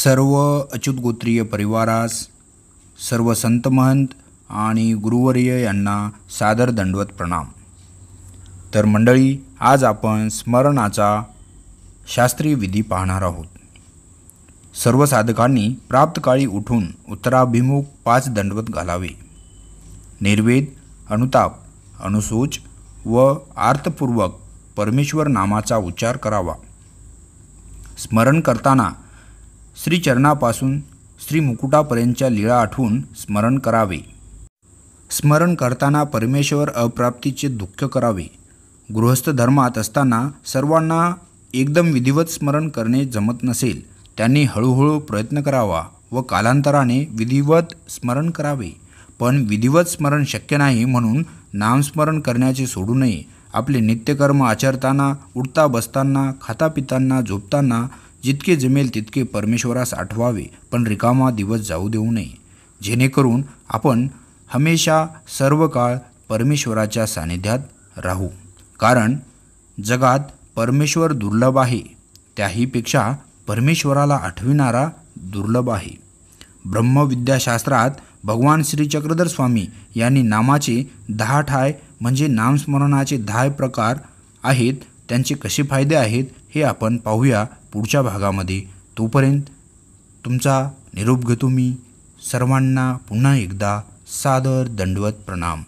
सर्व गोत्रीय परिवारास सर्व संत महंत आणि गुरुवर्य यांना सादर दंडवत प्रणाम तर मंडळी आज आपण स्मरणाचा शास्त्रीय विधी पाहणार आहोत सर्व साधकांनी प्राप्तकाळी उठून उत्तराभिमुख पाच दंडवत घालावे निर्वेद अनुताप अनुसूच व आर्थपूर्वक परमेश्वर नामाचा उच्चार करावा स्मरण करताना श्रीचरणापासून श्री मुकुटापर्यंतच्या लीळा आठवून स्मरण करावे स्मरण करताना परमेश्वर अप्राप्तीचे दुःख करावे गृहस्थ धर्मात असताना सर्वांना एकदम विधिवत स्मरण करणे जमत नसेल त्यांनी हळूहळू प्रयत्न करावा व कालांतराने विधिवत स्मरण करावे पण विधिवत स्मरण शक्य नाही म्हणून नामस्मरण करण्याचे सोडू नये आपले नित्यकर्म आचरताना उठता बसताना खाता पिताना झोपताना जितके जमेल तितके परमेश्वरास आठवावे पण रिकामा दिवस जाऊ देऊ नये जेणेकरून आपण हमेशा सर्व काळ परमेश्वराच्या सानिध्यात राहू कारण जगात परमेश्वर दुर्लभ आहे त्याहीपेक्षा परमेश्वराला आठविणारा दुर्लभ आहे ब्रह्मविद्याशास्त्रात भगवान श्री चक्रधर स्वामी यांनी नामाचे दहा ठाय म्हणजे नामस्मरणाचे दहा प्रकार आहेत त्यांचे कसे फायदे आहेत हे आपण पाहूया पुढच्या भागामध्ये तोपर्यंत तुमचा निरोप घेतो मी सर्वांना पुन्हा एकदा सादर दंडवत प्रणाम